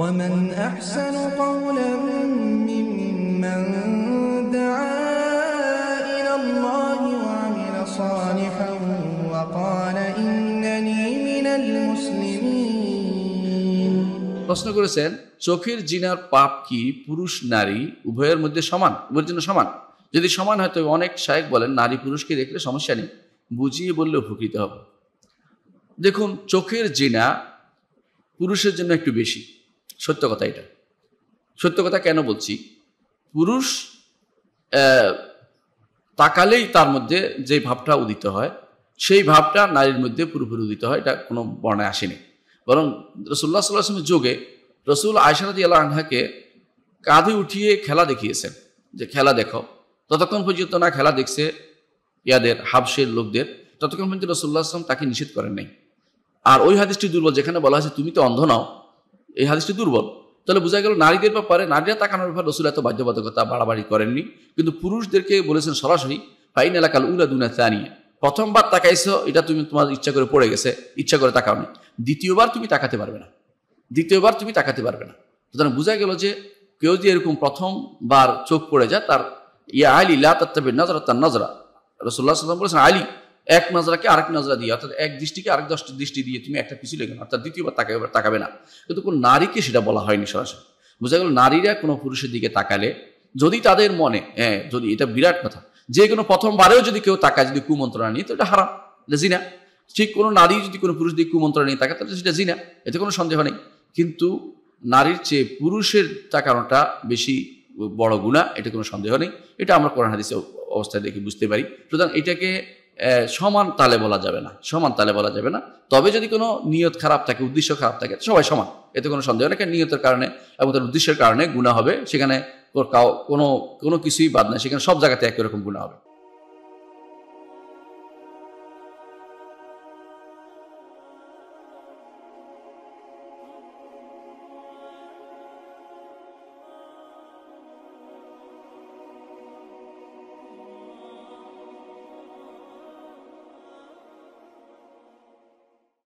ومن أحسن قولا ممن دعا إلى الله وعمل صالحا وقال إنني من المسلمين প্রশ্ন করেছেন চোখের জিনার পাপ কি পুরুষ নারী উভয়ের মধ্যে সমান উভয়ের জন্য সমান যদি সমান হয় তবে অনেক শায়েক বলেন নারী পুরুষকে দেখলে সমস্যা নেই বুঝিয়ে বললে উপকৃত হবে দেখুন চোখের জিনা পুরুষের জন্য একটু বেশি সত্য কথা এটা সত্য কথা কেন বলছি পুরুষ তাকালেই তার মধ্যে যে ভাবটা উদিত হয় সেই ভাবটা নারীর মধ্যে পুরোপুরি উদিত হয় এটা কোনো বর্ণায় আসেনি বরং রসুল্লাহ সাল্লাহামের যোগে রসুল আয়সারাদি আল্লাহ আনহাকে কাঁধে উঠিয়ে খেলা দেখিয়েছেন যে খেলা দেখো ততক্ষণ পর্যন্ত না খেলা দেখছে ইয়াদের হাবসের লোকদের ততক্ষণ পর্যন্ত রসুল্লাহ আসলাম তাকে নিষেধ করেন নাই আর ওই হাদিসটি দুর্বল যেখানে বলা হয়েছে তুমি তো অন্ধ নাও এই হাদিসটি দুর্বল তাহলে বোঝা গেল নারীদের ব্যাপারে নারীরা তাকানোর ব্যাপারে রসুল এত বাধ্যবাধকতা বাড়াবাড়ি করেননি কিন্তু পুরুষদেরকে বলেছেন সরাসরি ফাইন এলাকাল উলা দুনা চানিয়ে প্রথমবার তাকাইছো এটা তুমি তোমার ইচ্ছা করে পড়ে গেছে ইচ্ছা করে নি দ্বিতীয়বার তুমি তাকাতে পারবে না দ্বিতীয়বার তুমি তাকাতে পারবে না সুতরাং বোঝা গেল যে কেউ যদি এরকম প্রথমবার চোখ পড়ে যায় তার ইয়া আলী লা তার নজরা তার নজরা রসুল্লাহ সাল্লাম বলেছেন আলী এক নজরাকে আরেক নজরা দিয়ে অর্থাৎ এক দৃষ্টিকে আরেক দশ দৃষ্টি দিয়ে তুমি একটা পিছু লেগে অর্থাৎ দ্বিতীয়বার তাকাবে তাকাবে না কিন্তু কোনো নারীকে সেটা বলা হয়নি সরাসরি বোঝা গেল নারীরা কোনো পুরুষের দিকে তাকালে যদি তাদের মনে হ্যাঁ যদি এটা বিরাট কথা যে কোনো প্রথমবারেও যদি কেউ তাকায় যদি কুমন্ত্রণা নিয়ে তো এটা হারাম এটা জিনা ঠিক কোনো নারী যদি কোনো পুরুষ দিকে কুমন্ত্রণা নিয়ে তাকায় তাহলে সেটা জিনা এতে কোনো সন্দেহ নেই কিন্তু নারীর চেয়ে পুরুষের তাকানোটা বেশি বড় গুণা এটা কোনো সন্দেহ নেই এটা আমরা কোরআন হাদিসে অবস্থায় দেখে বুঝতে পারি সুতরাং এটাকে সমান তালে বলা যাবে না সমান তালে বলা যাবে না তবে যদি কোনো নিয়ত খারাপ থাকে উদ্দেশ্য খারাপ থাকে সবাই সমান এতে কোনো সন্দেহ নেই নিয়তের কারণে এবং তার উদ্দেশ্যের কারণে গুণা হবে সেখানে কোনো কোনো কিছুই বাদ নেই সেখানে সব জায়গাতে একই রকম গুণা হবে